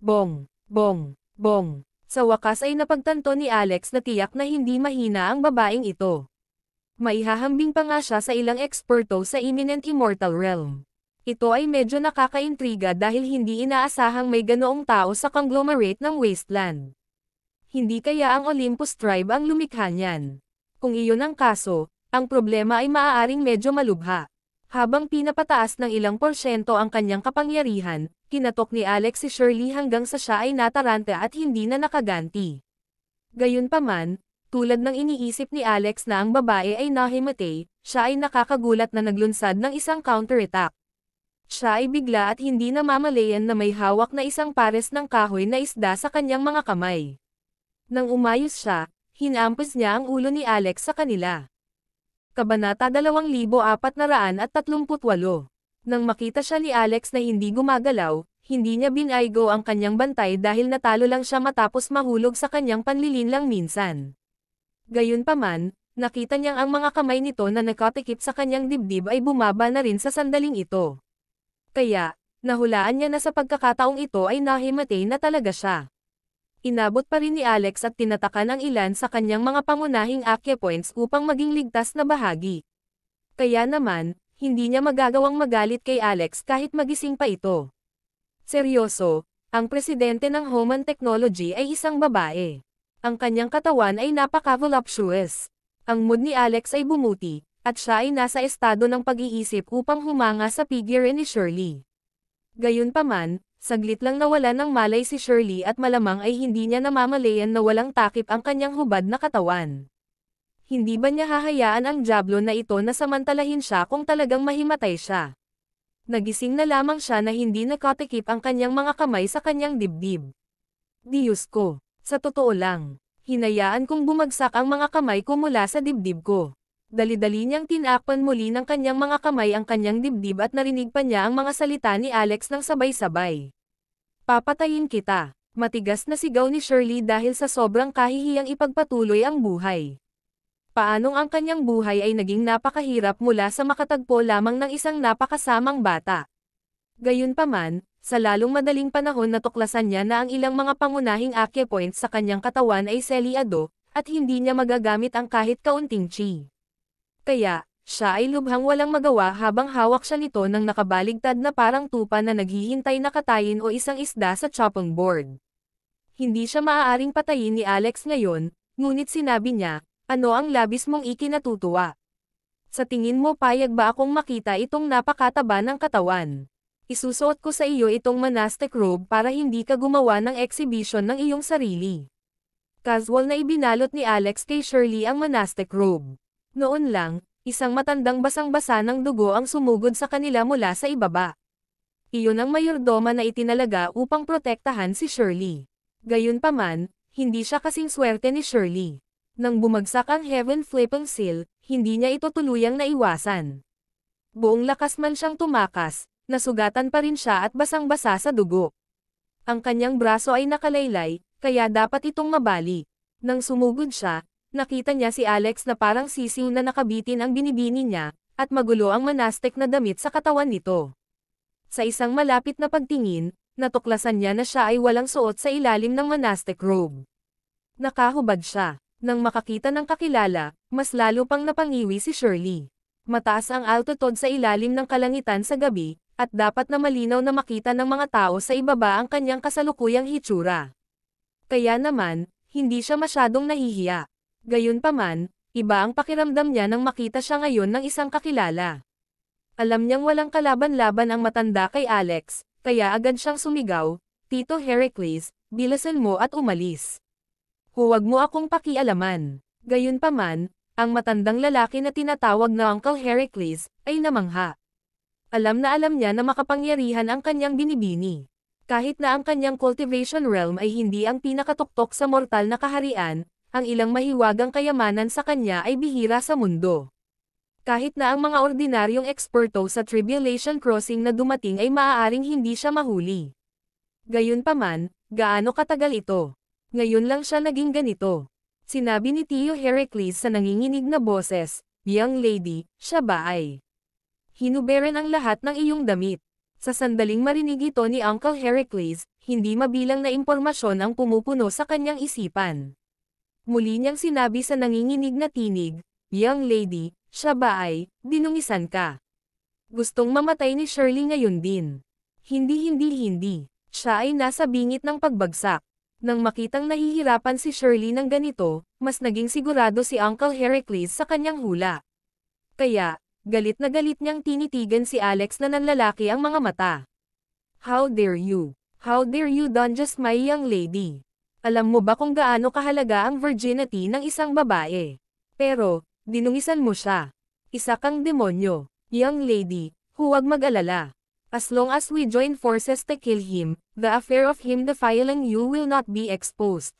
Bong, bong, bong. Sa wakas ay napagtanto ni Alex na tiyak na hindi mahina ang babaeng ito. Maihahambing pa nga siya sa ilang eksperto sa imminent immortal realm. Ito ay medyo nakakaintriga dahil hindi inaasahang may ganoong tao sa conglomerate ng wasteland. Hindi kaya ang Olympus tribe ang lumikha niyan. Kung iyon ang kaso, ang problema ay maaaring medyo malubha. Habang pinapataas ng ilang porsyento ang kanyang kapangyarihan, kinatok ni Alex si Shirley hanggang sa siya ay nataranta at hindi na nakaganti. Gayunpaman, tulad ng iniisip ni Alex na ang babae ay nahimatay, siya ay nakakagulat na naglunsad ng isang counterattack. Siya ay bigla at hindi namamalayan na may hawak na isang pares ng kahoy na isda sa kanyang mga kamay. Nang umayos siya, hinampas niya ang ulo ni Alex sa kanila. Kabanata 2438. Nang makita siya ni Alex na hindi gumagalaw, hindi niya binaygo ang kanyang bantay dahil natalo lang siya matapos mahulog sa kanyang panlilin lang minsan. Gayunpaman, nakita niyang ang mga kamay nito na nakatikip sa kanyang dibdib ay bumaba na rin sa sandaling ito. Kaya, nahulaan niya na sa pagkakataong ito ay nahimatay na talaga siya inabot pa rin ni Alex at tinatakan ang ilan sa kanyang mga pangunahing Acya points upang maging ligtas na bahagi. Kaya naman, hindi niya magagawang magalit kay Alex kahit magising pa ito. Seryoso, ang presidente ng Homan Technology ay isang babae. Ang kanyang katawan ay napaka-voluptuous. Ang mood ni Alex ay bumuti, at siya ay nasa estado ng pag-iisip upang humanga sa figure ni Shirley. Gayunpaman, Saglit lang nawala ng malay si Shirley at malamang ay hindi niya namamalayan na walang takip ang kanyang hubad na katawan. Hindi ba niya hahayaan ang jablo na ito na samantalahin siya kung talagang mahimatay siya? Nagising na lamang siya na hindi nakatikip ang kanyang mga kamay sa kanyang dibdib. Diyos ko, sa totoo lang, hinayaan kong bumagsak ang mga kamay ko mula sa dibdib ko. Dali-dali niyang tinakpan muli ng kanyang mga kamay ang kanyang dibdib at narinig pa niya ang mga salita ni Alex ng sabay-sabay. Papatayin kita. Matigas na sigaw ni Shirley dahil sa sobrang kahihiyang ipagpatuloy ang buhay. Paanong ang kanyang buhay ay naging napakahirap mula sa makatagpo lamang ng isang napakasamang bata. Gayunpaman, sa lalong madaling panahon natuklasan niya na ang ilang mga pangunahing acne points sa kanyang katawan ay selyado, at hindi niya magagamit ang kahit kaunting chi. Kaya, siya ay lubhang walang magawa habang hawak siya nito ng nakabaligtad na parang tupa na naghihintay na katayin o isang isda sa chopping board. Hindi siya maaaring patayin ni Alex ngayon, ngunit sinabi niya, ano ang labis mong ikinatutuwa? Sa tingin mo payag ba akong makita itong napakataba ng katawan? Isusuot ko sa iyo itong monastic robe para hindi ka gumawa ng exhibition ng iyong sarili. Casual na ibinalot ni Alex kay Shirley ang monastic robe. Noon lang, Isang matandang basang-basa ng dugo ang sumugod sa kanila mula sa ibaba. Iyon ang mayordoma na itinalaga upang protektahan si Shirley. Gayunpaman, hindi siya kasing swerte ni Shirley. Nang bumagsak ang Heaven Flipping Seal, hindi niya ito tuluyang naiwasan. Buong lakas man siyang tumakas, nasugatan pa rin siya at basang-basa sa dugo. Ang kanyang braso ay nakalaylay, kaya dapat itong mabali. Nang sumugod siya, nakita niya si Alex na parang sisiw na nakabitin ang binibini niya, at magulo ang manastek na damit sa katawan nito. Sa isang malapit na pagtingin, natuklasan niya na siya ay walang suot sa ilalim ng monastic robe. Nakahubad siya. Nang makakita ng kakilala, mas lalo pang napangiwi si Shirley. Mataas ang altitude sa ilalim ng kalangitan sa gabi, at dapat na malinaw na makita ng mga tao sa ibaba ang kanyang kasalukuyang hitsura. Kaya naman, hindi siya masyadong nahihiya. Gayunpaman, iba ang pakiramdam niya nang makita siya ngayon ng isang kakilala. Alam niyang walang kalaban-laban ang matanda kay Alex, kaya agad siyang sumigaw, Tito Heracles, bilasan mo at umalis. Huwag mo akong pakialaman. Gayunpaman, ang matandang lalaki na tinatawag na Uncle Heracles, ay namangha. Alam na alam niya na makapangyarihan ang kanyang binibini. Kahit na ang kanyang cultivation realm ay hindi ang pinakatuktok sa mortal na kaharian, ang ilang mahiwagang kayamanan sa kanya ay bihira sa mundo. Kahit na ang mga ordinaryong eksperto sa tribulation crossing na dumating ay maaaring hindi siya mahuli. Gayunpaman, gaano katagal ito? Ngayon lang siya naging ganito. Sinabi ni Tio Heracles sa nanginginig na boses, Young lady, siya ba ay? Hinuberen ang lahat ng iyong damit. Sa sandaling marinig ito ni Uncle Heracles, hindi mabilang na impormasyon ang pumupuno sa kanyang isipan. Muli niyang sinabi sa nanginginig na tinig, Young lady, siya ba ay, dinungisan ka. Gustong mamatay ni Shirley ngayon din. Hindi hindi hindi, siya ay nasa bingit ng pagbagsak. Nang makitang nahihirapan si Shirley ng ganito, mas naging sigurado si Uncle Heracles sa kanyang hula. Kaya, galit na galit niyang tinitigan si Alex na nanlalaki ang mga mata. How dare you? How dare you don't just my young lady? Alam mo ba kung gaano kahalaga ang virginity ng isang babae? Pero, dinungisan mo siya. Isa kang demonyo, young lady, huwag mag-alala. As long as we join forces to kill him, the affair of him defiling you will not be exposed.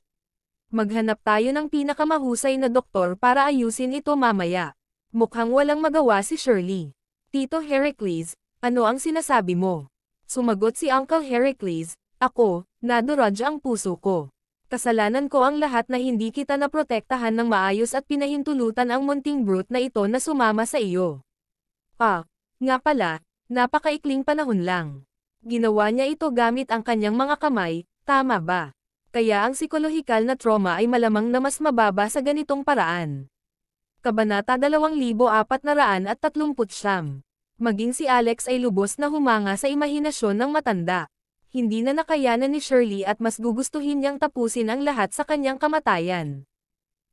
Maghanap tayo ng pinakamahusay na doktor para ayusin ito mamaya. Mukhang walang magawa si Shirley. Tito Heracles, ano ang sinasabi mo? Sumagot si Uncle Heracles, ako, naduraj ang puso ko. Kasalanan ko ang lahat na hindi kita naprotektahan ng maayos at pinahintulutan ang munting brute na ito na sumama sa iyo. Ah, nga pala, napakaikling panahon lang. Ginawa niya ito gamit ang kanyang mga kamay, tama ba? Kaya ang psikolohikal na trauma ay malamang na mas mababa sa ganitong paraan. Kabanata 2439 Maging si Alex ay lubos na humanga sa imahinasyon ng matanda hindi na nakayanan ni Shirley at mas gugustuhin niyang tapusin ang lahat sa kanyang kamatayan.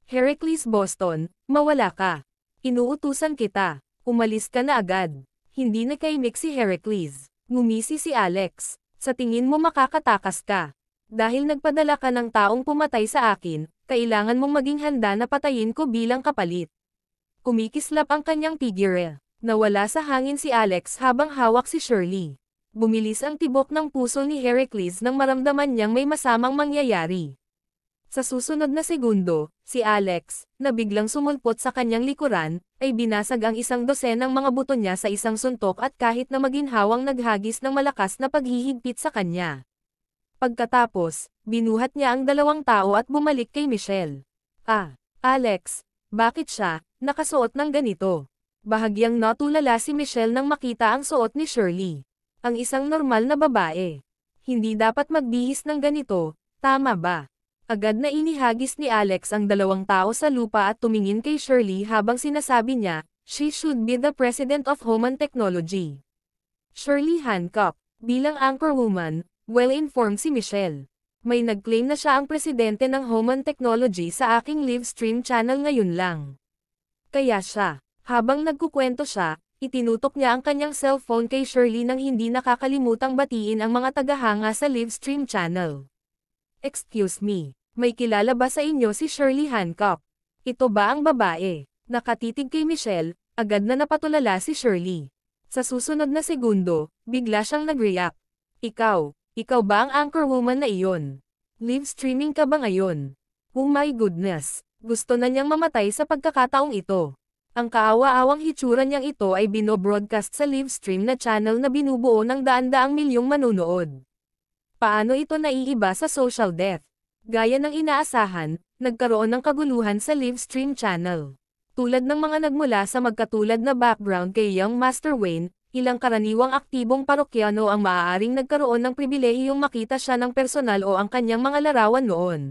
Heracles Boston, mawala ka. Inuutusan kita. Umalis ka na agad. Hindi na kaimik si Heracles. Ngumisi si Alex. Sa tingin mo makakatakas ka. Dahil nagpadala ka ng taong pumatay sa akin, kailangan mong maging handa na patayin ko bilang kapalit. Kumikislap ang kanyang tigirel. Nawala sa hangin si Alex habang hawak si Shirley bumilis ang tibok ng puso ni Heracles nang maramdaman niyang may masamang mangyayari. Sa susunod na segundo, si Alex, na biglang sumulpot sa kanyang likuran, ay binasag ang isang dosenang mga buto niya sa isang suntok at kahit na maginhawang naghagis ng malakas na paghihigpit sa kanya. Pagkatapos, binuhat niya ang dalawang tao at bumalik kay Michelle. Ah, Alex, bakit siya, nakasuot ng ganito? Bahagyang natulala si Michelle nang makita ang suot ni Shirley ang isang normal na babae. Hindi dapat magbihis ng ganito, tama ba? Agad na inihagis ni Alex ang dalawang tao sa lupa at tumingin kay Shirley habang sinasabi niya, she should be the president of Homan Technology. Shirley Hancock, bilang anchorwoman, well-informed si Michelle. May nagclaim na siya ang presidente ng Homan Technology sa aking live stream channel ngayon lang. Kaya siya, habang nagkukwento siya, Itinutok niya ang kanyang cellphone kay Shirley nang hindi nakakalimutang batiin ang mga tagahanga sa livestream channel. Excuse me, may kilala ba sa inyo si Shirley Hancock? Ito ba ang babae? Nakatitig kay Michelle, agad na napatulala si Shirley. Sa susunod na segundo, bigla siyang nag-react. Ikaw, ikaw ba ang anchorwoman na iyon? Live streaming ka ba ngayon? Oh my goodness, gusto na niyang mamatay sa pagkakataong ito. Ang kaawa-awang hitsura niyang ito ay binobroadcast sa live stream na channel na binubuo ng daan-daang milyong manunood. Paano ito naiiba sa social death? Gaya ng inaasahan, nagkaroon ng kaguluhan sa live stream channel. Tulad ng mga nagmula sa magkatulad na background kay Young Master Wayne, ilang karaniwang aktibong parokyano ang maaaring nagkaroon ng pribilehiyong makita siya ng personal o ang kanyang mga larawan noon.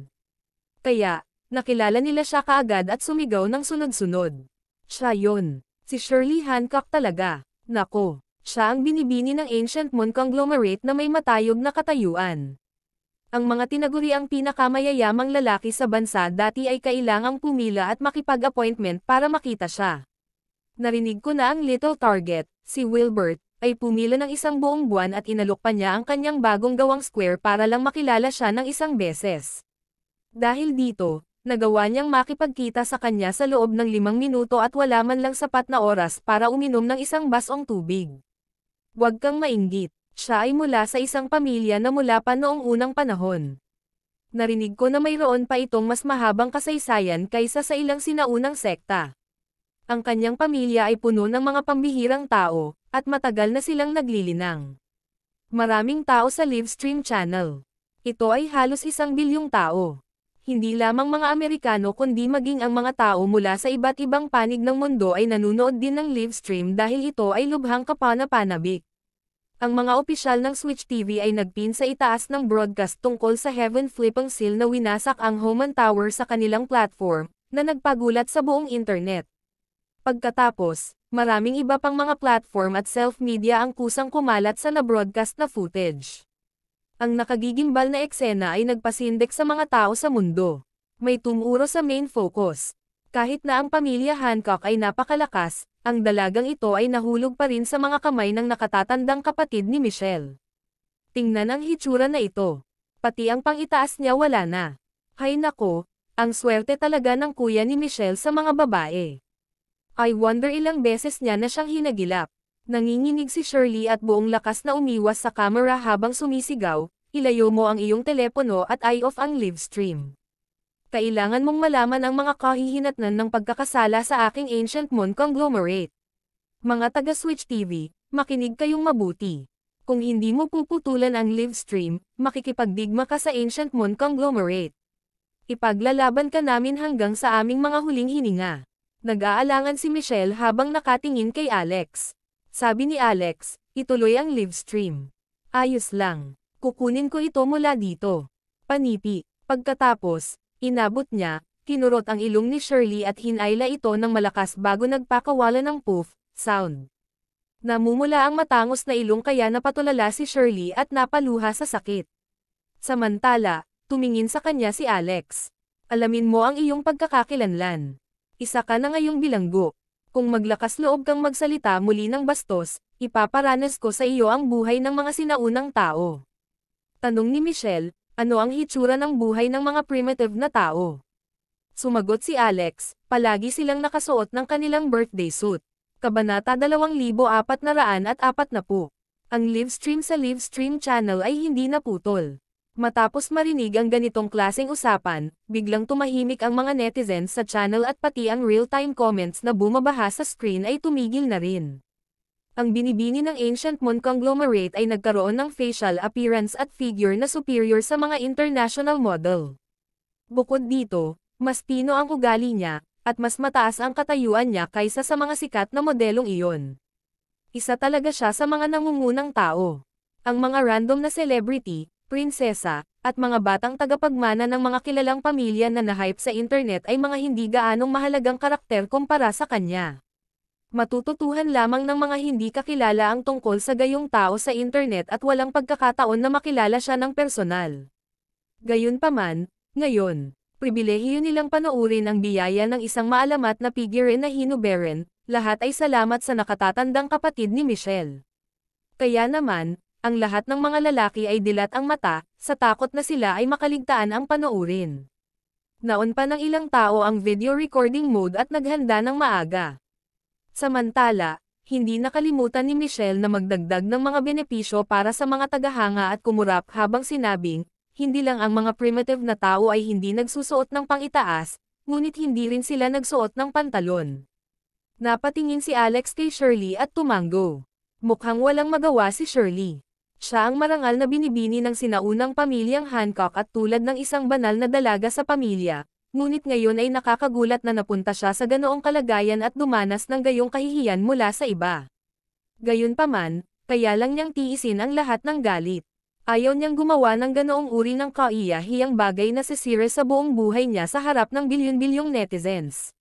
Kaya, nakilala nila siya kaagad at sumigaw ng sunod-sunod. Siya yon. Si Shirley Hancock talaga. Nako. Siya ang binibini ng ancient moon conglomerate na may matayog na katayuan. Ang mga tinaguri ang pinakamayayamang lalaki sa bansa dati ay kailangang pumila at makipag-appointment para makita siya. Narinig ko na ang little target, si Wilbert, ay pumila ng isang buong buwan at inalok pa niya ang kanyang bagong gawang square para lang makilala siya ng isang beses. Dahil dito, nagawa niyang makipagkita sa kanya sa loob ng limang minuto at wala man lang sapat na oras para uminom ng isang basong tubig. Huwag kang mainggit. Siya ay mula sa isang pamilya na mula pa noong unang panahon. Narinig ko na mayroon pa itong mas mahabang kasaysayan kaysa sa ilang sinaunang sekta. Ang kanyang pamilya ay puno ng mga pambihirang tao, at matagal na silang naglilinang. Maraming tao sa Livestream Channel. Ito ay halos isang bilyong tao hindi lamang mga Amerikano kundi maging ang mga tao mula sa iba't ibang panig ng mundo ay nanunood din ng live stream dahil ito ay lubhang kapanapanabik. Ang mga opisyal ng Switch TV ay nagpin sa itaas ng broadcast tungkol sa Heaven Flip ang seal na winasak ang Homan Tower sa kanilang platform, na nagpagulat sa buong internet. Pagkatapos, maraming iba pang mga platform at self-media ang kusang kumalat sa na-broadcast na footage. Ang nakagigimbal na eksena ay nagpasindek sa mga tao sa mundo. May tumuro sa main focus. Kahit na ang pamilya Hancock ay napakalakas, ang dalagang ito ay nahulog pa rin sa mga kamay ng nakatatandang kapatid ni Michelle. Tingnan ang hitsura na ito. Pati ang pangitaas niya wala na. Hay nako, ang swerte talaga ng kuya ni Michelle sa mga babae. I wonder ilang beses niya na siyang hinagilap. Nanginginig si Shirley at buong lakas na umiwas sa camera habang sumisigaw, ilayo mo ang iyong telepono at eye off ang live stream. Kailangan mong malaman ang mga kahihinatnan ng pagkakasala sa aking Ancient Moon Conglomerate. Mga taga-Switch TV, makinig kayong mabuti. Kung hindi mo puputulan ang live stream, makikipagdigma ka sa Ancient Moon Conglomerate. Ipaglalaban ka namin hanggang sa aming mga huling hininga. Nag-aalangan si Michelle habang nakatingin kay Alex. Sabi ni Alex, ituloy ang live stream. Ayos lang. Kukunin ko ito mula dito. Panipi. Pagkatapos, inabot niya, kinurot ang ilong ni Shirley at hinayla ito ng malakas bago nagpakawala ng poof, sound. Namumula ang matangos na ilong kaya napatulala si Shirley at napaluha sa sakit. Samantala, tumingin sa kanya si Alex. Alamin mo ang iyong pagkakakilanlan. Isa ka na ngayong bilanggo kung maglakas loob kang magsalita muli ng bastos, ipaparanas ko sa iyo ang buhay ng mga sinaunang tao. Tanong ni Michelle, ano ang hitsura ng buhay ng mga primitive na tao? Sumagot si Alex, palagi silang nakasuot ng kanilang birthday suit. Kabanata 2440 Ang livestream sa livestream channel ay hindi naputol. Matapos marinig ang ganitong klaseng usapan, biglang tumahimik ang mga netizens sa channel at pati ang real-time comments na bumabaha sa screen ay tumigil na rin. Ang binibini ng Ancient Moon Conglomerate ay nagkaroon ng facial appearance at figure na superior sa mga international model. Bukod dito, mas pino ang ugali niya, at mas mataas ang katayuan niya kaysa sa mga sikat na modelong iyon. Isa talaga siya sa mga nangungunang tao. Ang mga random na celebrity, prinsesa, at mga batang tagapagmana ng mga kilalang pamilya na nahype sa internet ay mga hindi gaanong mahalagang karakter kumpara sa kanya. Matututuhan lamang ng mga hindi kakilala ang tungkol sa gayong tao sa internet at walang pagkakataon na makilala siya ng personal. Gayunpaman, ngayon, pribilehiyo nilang panoorin ang biyaya ng isang maalamat na figure na hinuberen, lahat ay salamat sa nakatatandang kapatid ni Michelle. Kaya naman, ang lahat ng mga lalaki ay dilat ang mata, sa takot na sila ay makaligtaan ang panoorin. Naon pa ng ilang tao ang video recording mode at naghanda ng maaga. Samantala, hindi nakalimutan ni Michelle na magdagdag ng mga benepisyo para sa mga tagahanga at kumurap habang sinabing, hindi lang ang mga primitive na tao ay hindi nagsusuot ng pangitaas, ngunit hindi rin sila nagsuot ng pantalon. Napatingin si Alex kay Shirley at tumango. Mukhang walang magawa si Shirley. Siya ang marangal na binibini ng sinaunang pamilyang Hancock at tulad ng isang banal na dalaga sa pamilya, ngunit ngayon ay nakakagulat na napunta siya sa ganoong kalagayan at dumanas ng gayong kahihiyan mula sa iba. Gayunpaman, kaya lang niyang tiisin ang lahat ng galit. Ayaw niyang gumawa ng ganoong uri ng kaiyahiyang bagay na sisire sa buong buhay niya sa harap ng bilyon-bilyong netizens.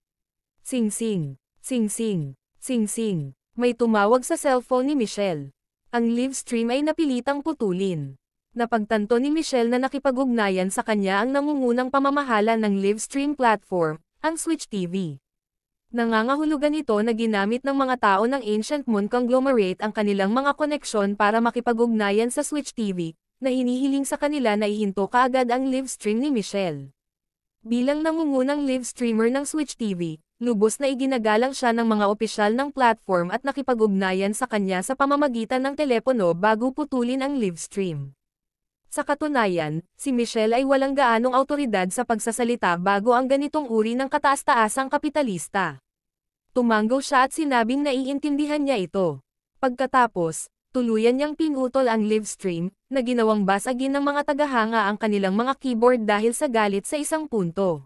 Sing-sing, sing-sing, sing-sing, may tumawag sa cellphone ni Michelle. Ang live stream ay napilitang putulin. Napagtanto ni Michelle na nakipag-ugnayan sa kanya ang nangungunang pamamahala ng live stream platform, ang Switch TV. Nangangahulugan ito na ginamit ng mga tao ng Ancient Moon Conglomerate ang kanilang mga koneksyon para makipag-ugnayan sa Switch TV, na hinihiling sa kanila na ihinto kaagad ang live stream ni Michelle. Bilang nangungunang live streamer ng Switch TV, lubos na iginagalang siya ng mga opisyal ng platform at nakipag-ugnayan sa kanya sa pamamagitan ng telepono bago putulin ang live stream. Sa katunayan, si Michelle ay walang gaanong autoridad sa pagsasalita bago ang ganitong uri ng kataas-taasang kapitalista. Tumanggo siya at sinabing naiintindihan niya ito. Pagkatapos, tuluyan niyang pinutol ang live stream, na ginawang basagin ng mga tagahanga ang kanilang mga keyboard dahil sa galit sa isang punto.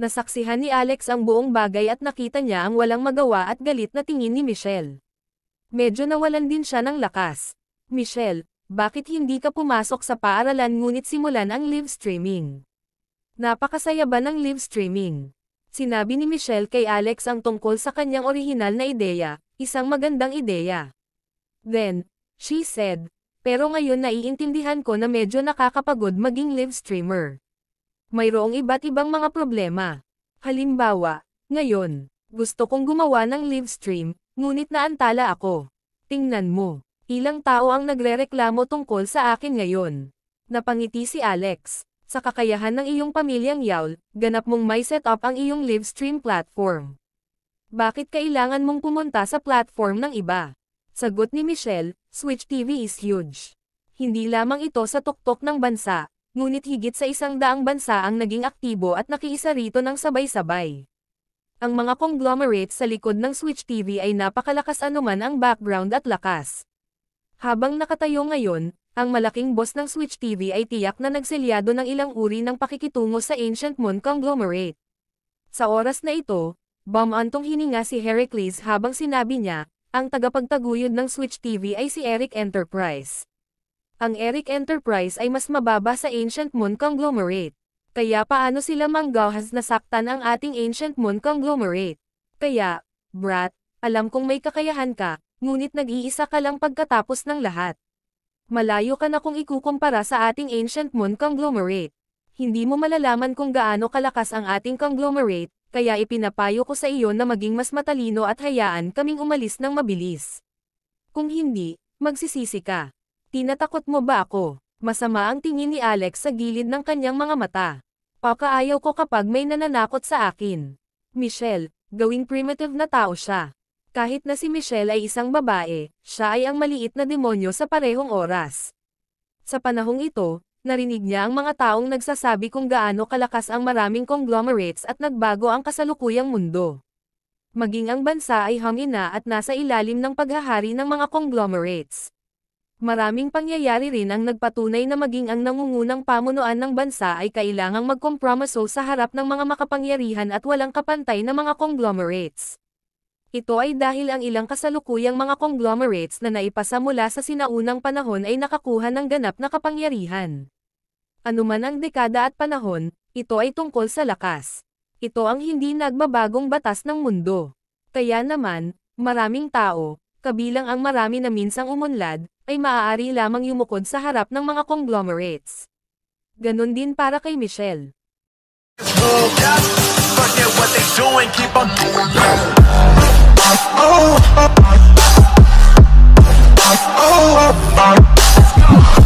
Nasaksihan ni Alex ang buong bagay at nakita niya ang walang magawa at galit na tingin ni Michelle. Medyo nawalan din siya ng lakas. Michelle, bakit hindi ka pumasok sa paaralan ngunit simulan ang live streaming? Napakasaya ba ng live streaming? Sinabi ni Michelle kay Alex ang tungkol sa kanyang orihinal na ideya, isang magandang ideya. Then, she said, pero ngayon naiintindihan ko na medyo nakakapagod maging live streamer mayroong iba't ibang mga problema. Halimbawa, ngayon, gusto kong gumawa ng live stream, ngunit naantala ako. Tingnan mo, ilang tao ang nagrereklamo tungkol sa akin ngayon. Napangiti si Alex, sa kakayahan ng iyong pamilyang Yawl, ganap mong may up ang iyong live stream platform. Bakit kailangan mong pumunta sa platform ng iba? Sagot ni Michelle, Switch TV is huge. Hindi lamang ito sa tuktok ng bansa, ngunit higit sa isang daang bansa ang naging aktibo at nakiisa rito ng sabay-sabay. Ang mga conglomerate sa likod ng Switch TV ay napakalakas anuman ang background at lakas. Habang nakatayo ngayon, ang malaking boss ng Switch TV ay tiyak na nagsilyado ng ilang uri ng pakikitungo sa Ancient Moon Conglomerate. Sa oras na ito, bumantong hininga si Heracles habang sinabi niya, ang tagapagtaguyod ng Switch TV ay si Eric Enterprise ang Eric Enterprise ay mas mababa sa Ancient Moon Conglomerate. Kaya paano sila Manggao has nasaktan ang ating Ancient Moon Conglomerate? Kaya, brat, alam kong may kakayahan ka, ngunit nag-iisa ka lang pagkatapos ng lahat. Malayo ka na kung ikukumpara sa ating Ancient Moon Conglomerate. Hindi mo malalaman kung gaano kalakas ang ating conglomerate, kaya ipinapayo ko sa iyo na maging mas matalino at hayaan kaming umalis ng mabilis. Kung hindi, magsisisi ka. Tinatakot mo ba ako? Masama ang tingin ni Alex sa gilid ng kanyang mga mata. Pakaayaw ko kapag may nananakot sa akin. Michelle, gawing primitive na tao siya. Kahit na si Michelle ay isang babae, siya ay ang maliit na demonyo sa parehong oras. Sa panahong ito, narinig niya ang mga taong nagsasabi kung gaano kalakas ang maraming conglomerates at nagbago ang kasalukuyang mundo. Maging ang bansa ay hangin na at nasa ilalim ng paghahari ng mga conglomerates. Maraming pangyayari rin ang nagpatunay na maging ang nangungunang pamunuan ng bansa ay kailangang magkompromiso sa harap ng mga makapangyarihan at walang kapantay na mga conglomerates. Ito ay dahil ang ilang kasalukuyang mga conglomerates na naipasa mula sa sinaunang panahon ay nakakuha ng ganap na kapangyarihan. Anuman ang dekada at panahon, ito ay tungkol sa lakas. Ito ang hindi nagbabagong batas ng mundo. Kaya naman, maraming tao, kabilang ang marami na minsang umunlad, ay maaari lamang yumukod sa harap ng mga conglomerates. Ganon din para kay Michelle. Oh,